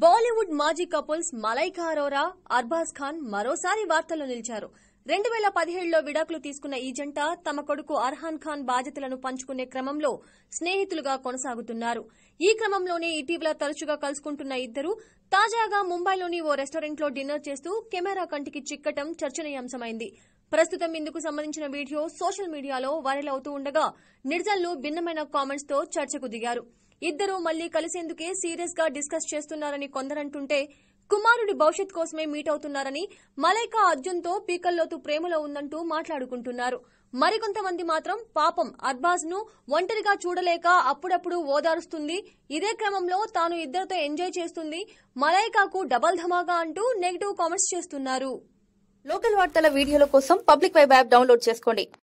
బాలీవుడ్ మాజీ కపుల్స్ మలైకా అరోరా అర్బాజ్ ఖాన్ మరోసారి వార్తల్లో నిలిచారు రెండు వేల పదిహేడులో విడాకులు తీసుకున్న ఈ జంట తమ కొడుకు అర్హాన్ ఖాన్ బాధ్యతలను పంచుకునే క్రమంలో స్నేహితులుగా కొనసాగుతున్నారు ఈ క్రమంలోనే ఇటీవల తరచుగా కలుసుకుంటున్న ఇద్దరు తాజాగా ముంబైలోని ఓ రెస్టారెంట్లో డిన్నర్ చేస్తూ కెమెరా కంటికి చిక్కటం చర్చనీయాంశమైంది ప్రస్తుతం ఇందుకు సంబంధించిన వీడియో సోషల్ మీడియాలో వైరల్ అవుతూ ఉండగా నిర్జన్లు భిన్నమైన కామెంట్స్తో చర్చకు దిగారు ఇద్దరూ మళ్లీ కలిసేందుకే సీరియస్ గా డిస్కస్ చేస్తున్నారని కొందరంటుంటే కుమారుడి భవిష్యత్ కోసమే మీట్ అవుతున్నారని మలైకా అర్జున్తో పీకల్లోతు ప్రేమలో ఉందంటూ మాట్లాడుకుంటున్నారు మరికొంతమంది మాత్రం పాపం అర్బాజ్ ను ఒంటరిగా చూడలేక అప్పుడప్పుడు ఓదారుస్తుంది ఇదే క్రమంలో తాను ఇద్దరితో ఎంజాయ్ చేస్తుంది మలైకాకు డబల్ ధమాగా అంటూ నెగిటివ్ కామెంట్స్ చేస్తున్నారు లోకల్ వార్తల వీడియోల కోసం పబ్లిక్ వైబ్ యాప్ డౌన్లోడ్ చేసుకోండి